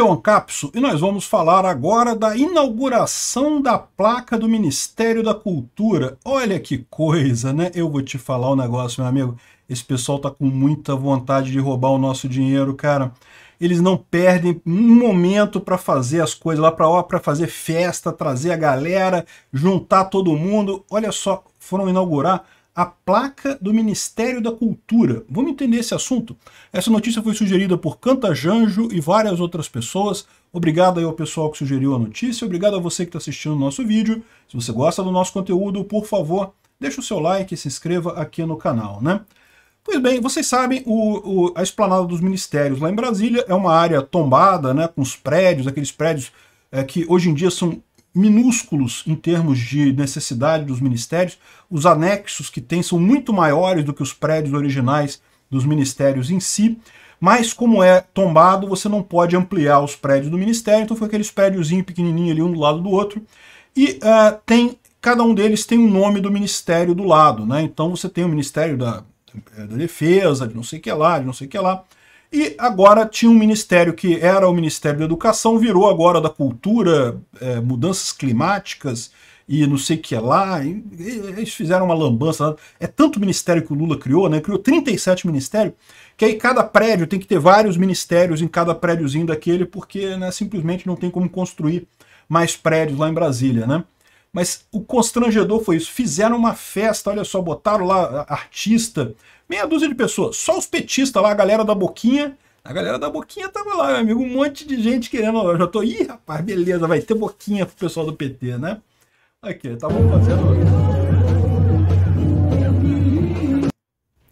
Teon Capso e nós vamos falar agora da inauguração da placa do Ministério da Cultura. Olha que coisa, né? Eu vou te falar um negócio, meu amigo. Esse pessoal tá com muita vontade de roubar o nosso dinheiro, cara. Eles não perdem um momento para fazer as coisas lá para lá para fazer festa, trazer a galera, juntar todo mundo. Olha só, foram inaugurar a placa do Ministério da Cultura. Vamos entender esse assunto? Essa notícia foi sugerida por Canta Janjo e várias outras pessoas. Obrigado aí ao pessoal que sugeriu a notícia, obrigado a você que está assistindo o nosso vídeo. Se você gosta do nosso conteúdo, por favor, deixa o seu like e se inscreva aqui no canal, né? Pois bem, vocês sabem, o, o, a esplanada dos ministérios lá em Brasília é uma área tombada, né, com os prédios, aqueles prédios é, que hoje em dia são minúsculos em termos de necessidade dos ministérios. Os anexos que tem são muito maiores do que os prédios originais dos ministérios em si. Mas como é tombado, você não pode ampliar os prédios do ministério, então foi aqueles prédiozinho pequenininho ali um do lado do outro. E uh, tem cada um deles tem o um nome do ministério do lado, né? Então você tem o ministério da, eh, da defesa, de não sei o que lá, de não sei o que lá. E agora tinha um ministério que era o Ministério da Educação, virou agora da Cultura, é, Mudanças Climáticas e não sei o que lá. E, e, eles fizeram uma lambança. É tanto ministério que o Lula criou, né? Criou 37 ministérios, que aí cada prédio tem que ter vários ministérios em cada prédiozinho daquele, porque né, simplesmente não tem como construir mais prédios lá em Brasília, né? Mas o constrangedor foi isso. Fizeram uma festa, olha só, botaram lá artista, meia dúzia de pessoas, só os petistas lá, a galera da Boquinha. A galera da Boquinha tava lá, meu amigo, um monte de gente querendo. Eu já tô, ih, rapaz, beleza, vai ter Boquinha pro pessoal do PT, né? Aqui, estavam tá fazendo.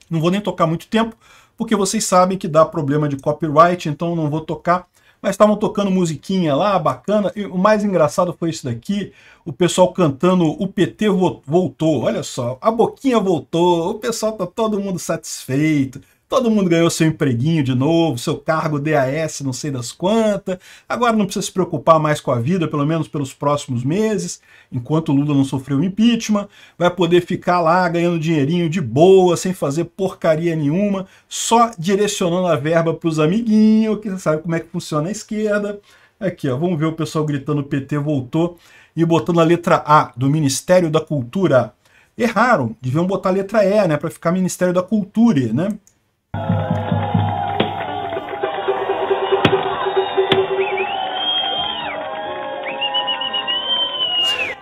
Não vou nem tocar muito tempo, porque vocês sabem que dá problema de copyright, então não vou tocar mas estavam tocando musiquinha lá, bacana. E o mais engraçado foi isso daqui, o pessoal cantando o PT voltou, olha só, a boquinha voltou, o pessoal tá todo mundo satisfeito todo mundo ganhou seu empreguinho de novo, seu cargo DAS, não sei das quantas. Agora não precisa se preocupar mais com a vida, pelo menos pelos próximos meses, enquanto o Lula não sofreu impeachment. Vai poder ficar lá ganhando dinheirinho de boa, sem fazer porcaria nenhuma, só direcionando a verba para os amiguinhos, que sabe como é que funciona a esquerda. Aqui, ó, vamos ver o pessoal gritando PT voltou e botando a letra A do Ministério da Cultura. Erraram, deviam botar a letra E, né, para ficar Ministério da Cultura, né?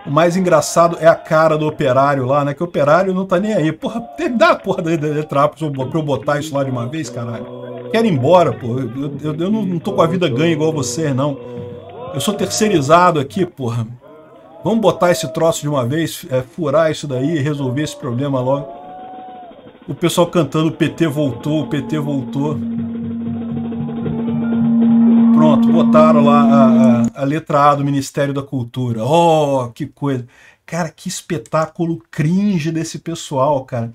O mais engraçado é a cara do operário lá, né? Que o operário não tá nem aí. Porra, dá a porra da letra pra eu botar isso lá de uma vez, caralho. Quero ir embora, porra. Eu, eu, eu, não tô com a vida ganha igual vocês, não. Eu sou terceirizado aqui, porra. Vamos botar esse troço de uma vez, é, furar isso daí e resolver esse problema logo o pessoal cantando o PT voltou, o PT voltou. Pronto, botaram lá a, a, a letra A do Ministério da Cultura. Oh, que coisa! Cara, que espetáculo cringe desse pessoal, cara.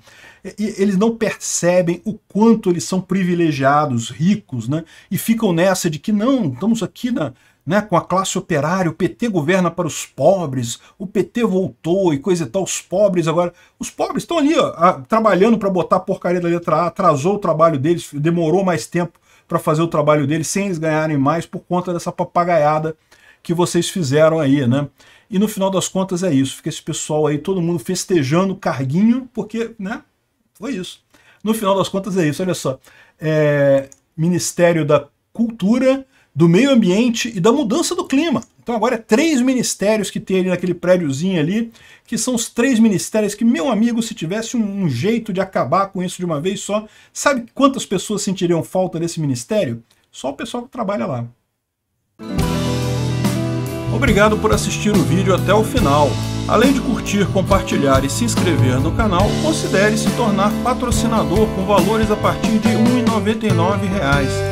E, eles não percebem o quanto eles são privilegiados, ricos, né? E ficam nessa de que não, estamos aqui na, né, com a classe operária, o PT governa para os pobres, o PT voltou e coisa e tal, os pobres agora. Os pobres estão ali, ó, trabalhando para botar a porcaria da letra A, atrasou o trabalho deles, demorou mais tempo para fazer o trabalho deles sem eles ganharem mais por conta dessa papagaiada que vocês fizeram aí, né? E no final das contas é isso, fica esse pessoal aí, todo mundo festejando o carguinho, porque, né, foi isso. No final das contas é isso, olha só. É, Ministério da Cultura do meio ambiente e da mudança do clima. Então agora é três ministérios que tem ali naquele prédiozinho ali, que são os três ministérios que, meu amigo, se tivesse um, um jeito de acabar com isso de uma vez só, sabe quantas pessoas sentiriam falta desse ministério? Só o pessoal que trabalha lá. Obrigado por assistir o vídeo até o final. Além de curtir, compartilhar e se inscrever no canal, considere se tornar patrocinador com valores a partir de R$ 1,99